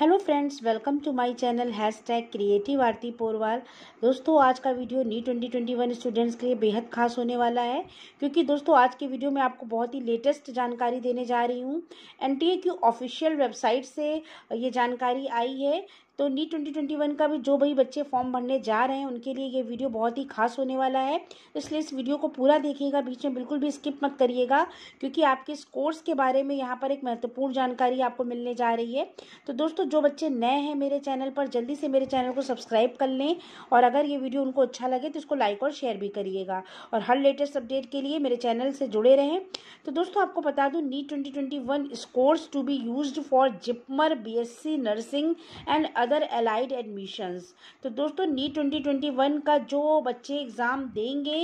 hello friends welcome to my channel hashtag creative Aarti Porwal दोस्तों आज का video NEET twenty twenty one students के लिए बेहद खास होने वाला है क्योंकि दोस्तों आज के वीडियो में आपको बहुत ही लेटेस्ट जानकारी देने जा रही हूँ एनटीए की ऑफिशियल वेबसाइट से ये जानकारी आई है तो नीट ट्वेंटी ट्वेंटी वन का भी जो भाई बच्चे फॉर्म भरने जा रहे हैं उनके लिए ये वीडियो बहुत ही खास होने वाला है इसलिए इस वीडियो को पूरा देखिएगा बीच में बिल्कुल भी स्किप मत करिएगा क्योंकि आपके इस कोर्स के बारे में यहाँ पर एक महत्वपूर्ण जानकारी आपको मिलने जा रही है तो दोस्तों जो बच्चे नए हैं मेरे चैनल पर जल्दी से मेरे चैनल को सब्सक्राइब कर लें और अगर ये वीडियो उनको अच्छा लगे तो इसको लाइक और शेयर भी करिएगा और हर लेटेस्ट अपडेट के लिए मेरे चैनल से जुड़े रहें तो दोस्तों आपको बता दूँ NEET twenty twenty one scores to be use for JIPMER B nursing and other allied admissions तो दोस्तों नीट 2021 का जो बच्चे एग्ज़ाम देंगे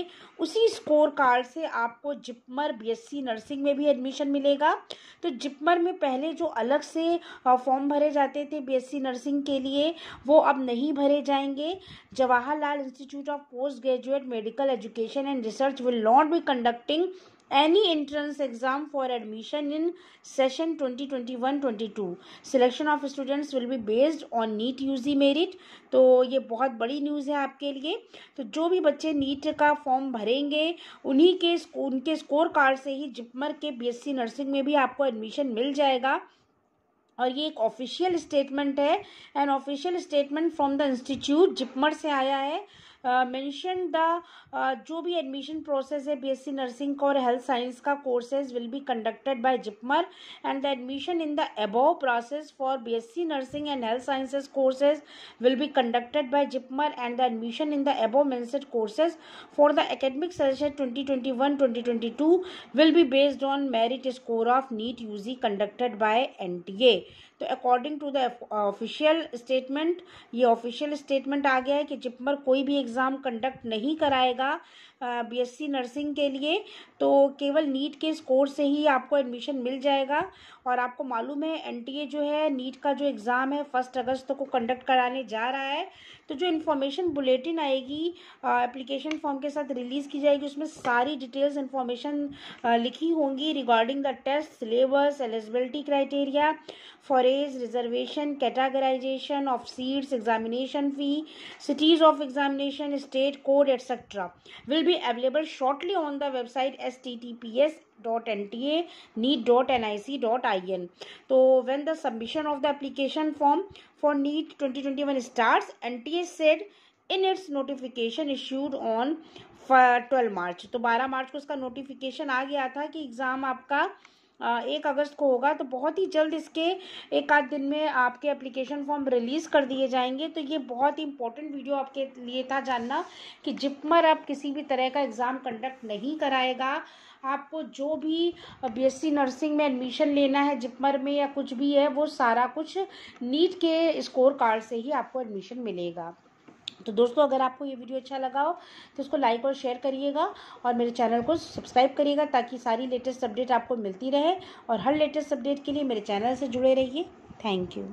उसी स्कोर कार्ड से आपको जिपमर बीएससी नर्सिंग में भी एडमिशन मिलेगा तो जिपमर में पहले जो अलग से फॉर्म भरे जाते थे बीएससी नर्सिंग के लिए वो अब नहीं भरे जाएंगे Jawaharlal institute of post graduate medical education and research will not be conducting any entrance exam for admission in session 2021-22 selection of students will be based on NEET UG merit तो ये बहुत बड़ी न्यूज़ है आपके लिए तो जो भी बच्चे नीट का फॉर्म भरेंगे उन्हीं के उनके स्कोर कार्ड से ही जिपमर के बीएससी नर्सिंग में भी आपको एडमिशन मिल जाएगा और ये एक ऑफिशियल स्टेटमेंट है an official statement from the institute JIPMER से आया है मेंशन द uh, जो भी एडमिशन प्रोसेस है बीएससी नर्सिंग और हेल्थ साइंस का courses will be conducted by JIPMER and the admission in the above process for BSc nursing and health sciences courses will be conducted by JIPMER and the admission in the above mentioned courses twenty twenty two will 2021 based on merit score of NEET U G conducted UG N T A तो according to the official statement ये official statement आ गया है कि जिपमर कोई भी exam conduct नहीं कराएगा बीएससी uh, नर्सिंग के लिए तो केवल नीट के स्कोर से ही आपको एडमिशन मिल जाएगा और आपको मालूम है एनटीए जो है नीट का जो एग्ज़ाम है फर्स्ट अगस्त को कंडक्ट कराने जा रहा है तो जो इन्फॉर्मेशन बुलेटिन आएगी एप्लीकेशन uh, फॉर्म के साथ रिलीज़ की जाएगी उसमें सारी डिटेल्स इन्फॉर्मेशन uh, लिखी होंगी regarding the test syllabus eligibility criteria for race reservation categorisation of seats examination fee cities of examination state code et cetera will be available shortly on the website S T T P S dot N T A NEET dot N I C dot I N तो when the submission of the application form for NEET twenty twenty one start and said in its notification issued on twelve मार्च तो बारह मार्च को उसका notification आ गया था कि exam आपका एक अगस्त को होगा तो बहुत ही जल्द इसके एक आध दिन में आपके एप्लीकेशन फॉर्म रिलीज़ कर दिए जाएंगे तो ये बहुत ही इंपॉर्टेंट वीडियो आपके लिए था जानना कि जिपमर अब किसी भी तरह का एग्ज़ाम कंडक्ट नहीं कराएगा आपको जो भी बीएससी नर्सिंग में एडमिशन लेना है जिपमर में या कुछ भी है वो सारा कुछ नीट के स्कोर कार्ड से ही आपको एडमिशन मिलेगा तो दोस्तों अगर आपको ये वीडियो अच्छा लगा हो तो इसको लाइक और शेयर करिएगा और मेरे चैनल को सब्सक्राइब करिएगा ताकि सारी लेटेस्ट अपडेट आपको मिलती रहे और हर लेटेस्ट अपडेट के लिए मेरे चैनल से जुड़े रहिए थैंक यू